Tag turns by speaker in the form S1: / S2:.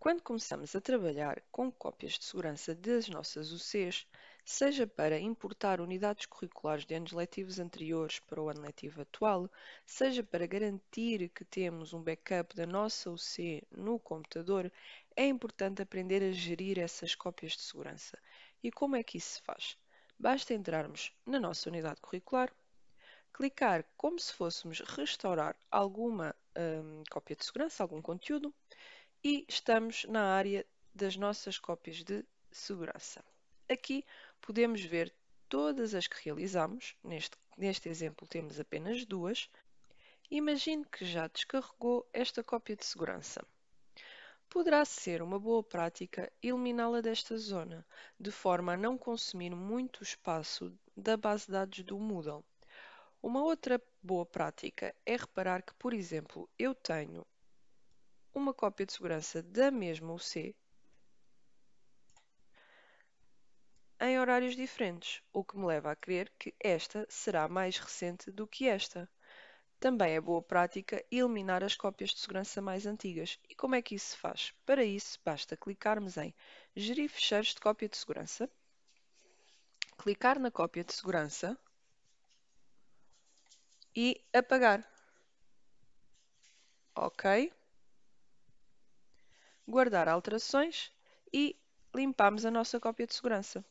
S1: Quando começamos a trabalhar com cópias de segurança das nossas UCs, seja para importar unidades curriculares de anos letivos anteriores para o ano letivo atual, seja para garantir que temos um backup da nossa UC no computador, é importante aprender a gerir essas cópias de segurança. E como é que isso se faz? Basta entrarmos na nossa unidade curricular, clicar como se fôssemos restaurar alguma hum, cópia de segurança, algum conteúdo, e estamos na área das nossas cópias de segurança. Aqui podemos ver todas as que realizamos, neste, neste exemplo temos apenas duas. Imagine que já descarregou esta cópia de segurança. Poderá ser uma boa prática eliminá-la desta zona, de forma a não consumir muito espaço da base de dados do Moodle. Uma outra boa prática é reparar que, por exemplo, eu tenho uma cópia de segurança da mesma UC em horários diferentes, o que me leva a crer que esta será mais recente do que esta. Também é boa prática eliminar as cópias de segurança mais antigas. E como é que isso se faz? Para isso, basta clicarmos em Gerir ficheiros de cópia de segurança, clicar na cópia de segurança e apagar. Ok? guardar alterações e limpamos a nossa cópia de segurança.